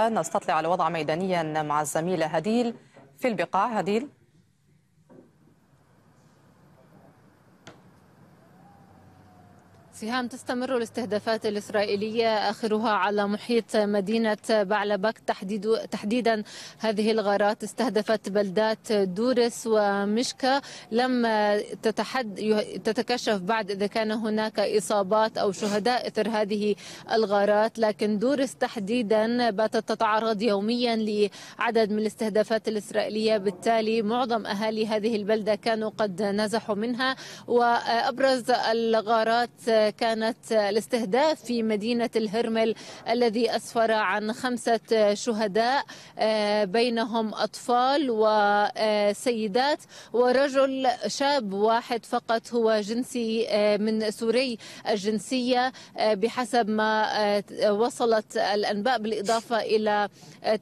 نستطلع الوضع ميدانيا مع الزميلة هديل في البقاع هديل سهام تستمر الاستهدافات الإسرائيلية آخرها على محيط مدينة بعلبك تحديد تحديدا هذه الغارات استهدفت بلدات دورس ومشكا لم تتحد تتكشف بعد إذا كان هناك إصابات أو شهداء إثر هذه الغارات لكن دورس تحديدا باتت تتعرض يوميا لعدد من الاستهدافات الإسرائيلية بالتالي معظم أهالي هذه البلدة كانوا قد نزحوا منها وأبرز الغارات كانت الاستهداف في مدينة الهرمل الذي أسفر عن خمسة شهداء آه، بينهم أطفال وسيدات ورجل شاب واحد فقط هو جنسي آه، من سوري الجنسية آه، بحسب ما وصلت الأنباء بالإضافة إلى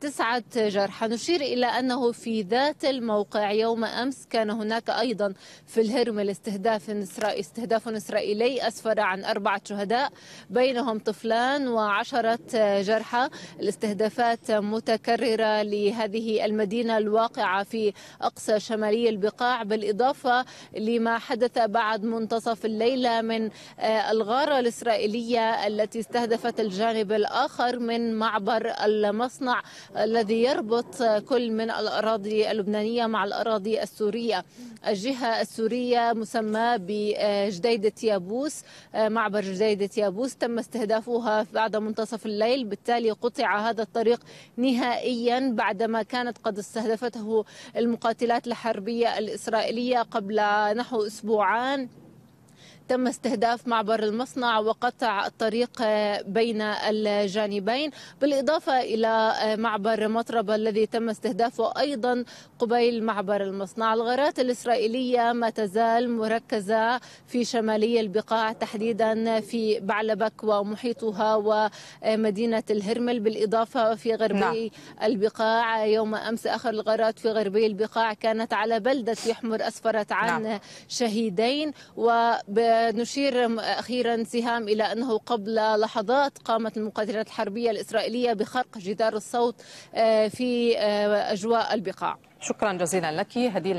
تسعة جرحى نشير إلى أنه في ذات الموقع يوم أمس كان هناك أيضا في الهرمل استهداف إسرائيلي استهداف إسرائيلي أسفر عن أربعة شهداء بينهم طفلان وعشرة جرحى الاستهدافات متكررة لهذه المدينة الواقعة في أقصى شمالي البقاع بالإضافة لما حدث بعد منتصف الليلة من آه، الغارة الإسرائيلية التي استهدفت الجانب الآخر من معبر المصنع الذي يربط كل من الأراضي اللبنانية مع الأراضي السورية الجهة السورية مسمى بجديدة يابوس آه، معبر جزيدة يابوس تم استهدافها بعد منتصف الليل بالتالي قطع هذا الطريق نهائيا بعدما كانت قد استهدفته المقاتلات الحربية الإسرائيلية قبل نحو أسبوعان تم استهداف معبر المصنع وقطع الطريق بين الجانبين بالإضافة إلى معبر مطربة الذي تم استهدافه أيضا قبيل معبر المصنع الغارات الإسرائيلية ما تزال مركزة في شمالي البقاع تحديدا في بعلبك ومحيطها ومدينة الهرمل بالإضافة في غربي نعم. البقاع يوم أمس آخر الغارات في غربي البقاع كانت على بلدة يحمر أسفرت عن نعم. شهيدين وب نشير أخيرا سهام إلى أنه قبل لحظات قامت المقاتلات الحربية الإسرائيلية بخرق جدار الصوت آه، في آه، أجواء البقاع شكرا جزيلا لك هديل